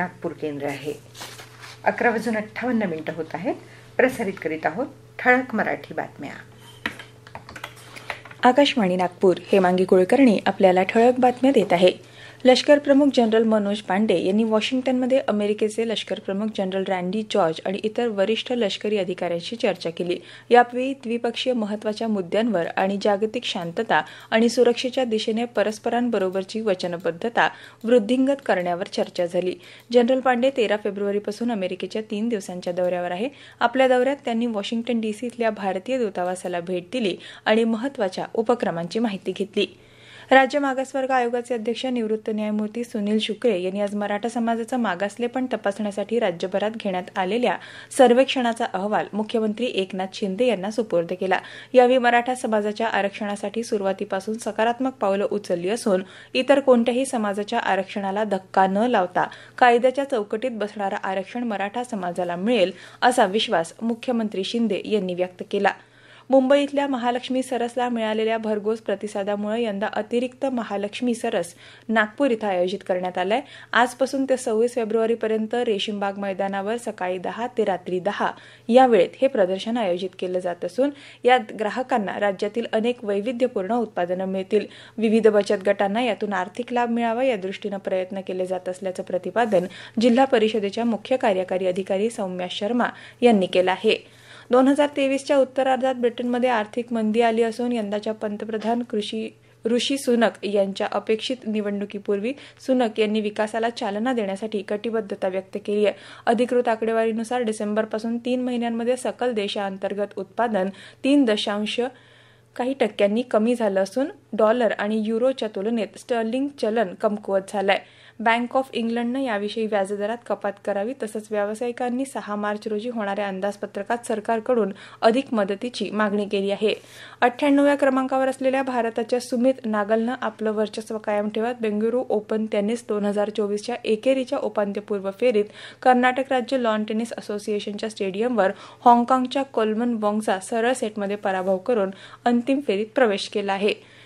नागपूर केंद्र आहे अकरा वाजून अठ्ठावन्न मिनिट होत आहेत प्रसारित करीत आहोत ठळक मराठी बातम्या आकाशवाणी नागपूर हेमांगी कुलकर्णी आपल्याला ठळक बातम्या देत आहे लष्कर प्रमुख जनरल मनोज पांडे यांनी वॉशिंग्टनमध्ये अमेरिकेचे लष्कर प्रमुख जनरल रँडी जॉर्ज आणि इतर वरिष्ठ लष्करी अधिकाऱ्यांशी चर्चा केली यापूर्वी द्विपक्षीय महत्वाच्या मुद्द्यांवर आणि जागतिक शांतता आणि सुरक्षेच्या दिशेने परस्परांबरोबरची वचनबद्धता वृद्धिंगत करण्यावर चर्चा झाली जनरल पांडे तेरा फेब्रुवारीपासून अमेरिकेच्या तीन दिवसांच्या दौऱ्यावर आहे आपल्या दौऱ्यात त्यांनी वॉशिंग्टन डीसी इथल्या भारतीय दूतावासाला भेट दिली आणि महत्वाच्या उपक्रमांची माहिती घेतली राज्य मागासवर्ग आयोगाचे अध्यक्ष निवृत्त न्यायमूर्ती सुनील शुक्रे यांनी आज मराठा समाजाचं मागासलेपण तपासण्यासाठी राज्यभरात घेण्यात आलेल्या सर्वेक्षणाचा अहवाल मुख्यमंत्री एकनाथ शिंदे यांना सुपूर्द केला यावेळी मराठा समाजाच्या आरक्षणासाठी सुरुवातीपासून सकारात्मक पावलं उचलली असून इतर कोणत्याही समाजाच्या आरक्षणाला धक्का न लावता कायद्याच्या चौकटीत बसणारा आरक्षण मराठा समाजाला मिळेल असा विश्वास मुख्यमंत्री शिंदे यांनी व्यक्त केला मुंबईतल्या महालक्ष्मी सरसला मिळालेल्या भरघोस प्रतिसादामुळे यंदा अतिरिक्त महालक्ष्मी सरस नागपूर इथं आयोजित करण्यात आलंय आजपासून ते सव्वीस फेब्रुवारीपर्यंत रेशीमबाग मैदानावर सकाळी दहा ते रात्री दहा या वेळेत हे प्रदर्शन आयोजित केलं जात असून यात ग्राहकांना राज्यातील अनेक वैविध्यपूर्ण उत्पादनं मिळतील विविध बचत गटांना यातून आर्थिक लाभ मिळावा या दृष्टीनं प्रयत्न केले जात असल्याचं प्रतिपादन जिल्हा परिषदेच्या मुख्य कार्यकारी अधिकारी सौम्या शर्मा यांनी केलं आहे दोन हजार तेवीसच्या उत्तरार्धात ब्रिटनमध्ये आर्थिक मंदी आली असून यंदाच्या पंतप्रधान कृषी ऋषी सुनक यांच्या अपेक्षित निवडणुकीपूर्वी सुनक यांनी विकासाला चालना देण्यासाठी कटिबद्धता व्यक्त केली आहे अधिकृत आकडेवारीनुसार डिसेंबरपासून तीन महिन्यांमध्ये सकल देशांतर्गत उत्पादन तीन दशांश काही टक्क्यांनी कमी झालं असून डॉलर आणि युरोच्या तुलनेत स्टर्लिंग चलन कमकुवत झालंय बँक ऑफ इंग्लंडनं याविषयी व्याजदरात कपात करावी तसंच व्यावसायिकांनी सहा मार्च रोजी होणाऱ्या अंदाजपत्रकात सरकारकडून अधिक मदतीची मागणी केली आहे अठ्ठ्याण्णव्या क्रमांकावर असलेल्या भारताच्या सुमित नागलनं आपलं वर्चस्व कायम ठेवत बेंगळुरू ओपन टेनिस दोन हजार चोवीसच्या एकेरीच्या उपांत्यपूर्व फेरीत कर्नाटक राज्य लॉन टेनिस असोसिएशनच्या स्टेडियमवर हाँगकाँगच्या कोलमन बॉंगचा सरळ सेटमध्ये पराभव करून अंतिम फेरीत प्रवेश केला आहे